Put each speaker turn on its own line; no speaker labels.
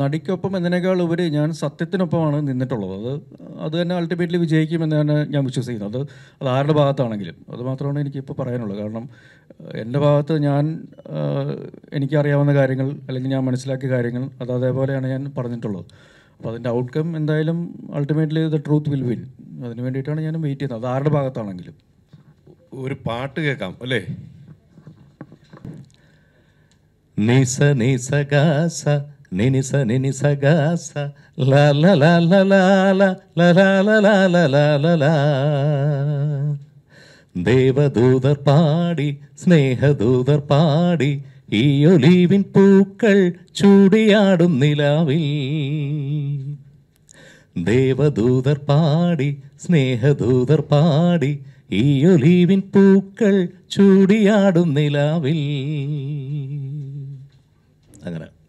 നടിക്കൊപ്പം എന്നതിനേക്കാൾ ഉപരി ഞാൻ സത്യത്തിനൊപ്പമാണ് നിന്നിട്ടുള്ളത് അത് അത് തന്നെ അൾട്ടിമേറ്റ്ലി വിജയിക്കുമെന്നാണ് ഞാൻ വിശ്വസിക്കുന്നത് അത് അത് ആരുടെ ഭാഗത്താണെങ്കിലും അത് മാത്രമാണ് എനിക്കിപ്പോൾ പറയാനുള്ളത് കാരണം എൻ്റെ ഭാഗത്ത് ഞാൻ എനിക്കറിയാവുന്ന കാര്യങ്ങൾ അല്ലെങ്കിൽ ഞാൻ മനസ്സിലാക്കിയ കാര്യങ്ങൾ അത് അതേപോലെയാണ് ഞാൻ പറഞ്ഞിട്ടുള്ളത് അപ്പോൾ അതിൻ്റെ ഔട്ട്കം എന്തായാലും ultimately the truth will win അതിന് വേണ്ടിയിട്ടാണ് ഞാൻ വെയിറ്റ് ചെയ്യുന്നത് അത് ആരുടെ ഭാഗത്താണെങ്കിലും
ഒരു പാട്ട് കേൾക്കാം അല്ലേ നിസ നിസ ഗാസ നിനിസ നിനിസ ഗാസ ദേവദൂതർ പാടി സ്നേഹദൂതർ പാടി ഈ ഒലീവിൻ പൂക്കൾ ചൂടിയാടും നിലാവിൽ ദേവദൂതർ പാടി സ്നേഹദൂതർ പാടി ഈ ഒലീവിൻ പൂക്കൾ ചൂടിയാടും നിലാവിൽ അങ്ങനെ